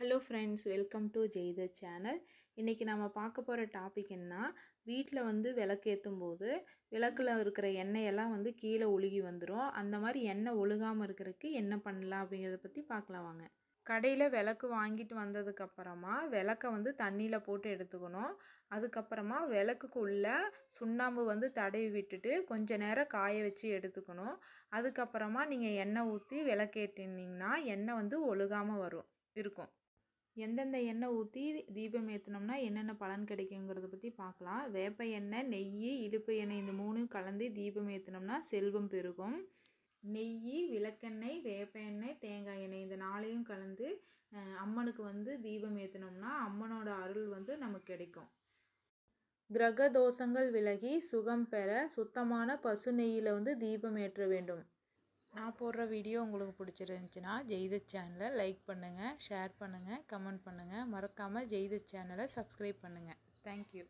hello friends welcome to ஜெய்த channel இன்றைக்கி நம்ம பார்க்க போகிற டாபிக் என்ன வீட்டில் வந்து விளக்கேற்றும் போது விளக்கில் இருக்கிற எண்ணெயெல்லாம் வந்து கீழே ஒழுகி வந்துடும் அந்த மாதிரி எண்ணெய் ஒழுகாமல் இருக்கிறதுக்கு என்ன பண்ணலாம் அப்படிங்கிறத பற்றி பார்க்கலாம் வாங்க கடையில் விளக்கு வாங்கிட்டு வந்ததுக்கப்புறமா விளக்கை வந்து தண்ணியில் போட்டு எடுத்துக்கணும் அதுக்கப்புறமா விளக்குக்குள்ளே உள்ள சுண்ணாம்பு வந்து தடவி விட்டுட்டு கொஞ்சம் நேரம் காய வச்சு எடுத்துக்கணும் அதுக்கப்புறமா நீங்கள் எண்ணெய் ஊற்றி விளக்கேட்டினீங்கன்னா எண்ணெய் வந்து ஒழுகாமல் வரும் இருக்கும் எந்தெந்த எண்ணெய் ஊற்றி தீபம் ஏற்றினோம்னா என்னென்ன பலன் கிடைக்குங்கிறத பற்றி பார்க்கலாம் வேப்ப எண்ணெய் நெய் இடுப்பு எண்ணெய் இந்த மூணும் கலந்து தீபம் ஏற்றினோம்னா செல்வம் பெருகும் நெய் விளக்கெண்ணெய் வேப்ப எண்ணெய் தேங்காய் எண்ணெய் இந்த நாளையும் கலந்து அம்மனுக்கு வந்து தீபம் ஏற்றினோம்னா அம்மனோட அருள் வந்து நமக்கு கிடைக்கும் கிரக தோஷங்கள் விலகி சுகம் பெற சுத்தமான பசு நெய்யில் வந்து தீபம் ஏற்ற வேண்டும் நான் போடுற வீடியோ உங்களுக்கு பிடிச்சிருந்துச்சின்னா ஜெய்த சேனலை லைக் பண்ணுங்கள் ஷேர் பண்ணுங்கள் கமெண்ட் பண்ணுங்கள் மறக்காமல் ஜெயித சேனலை சப்ஸ்கிரைப் பண்ணுங்கள் தேங்க்யூ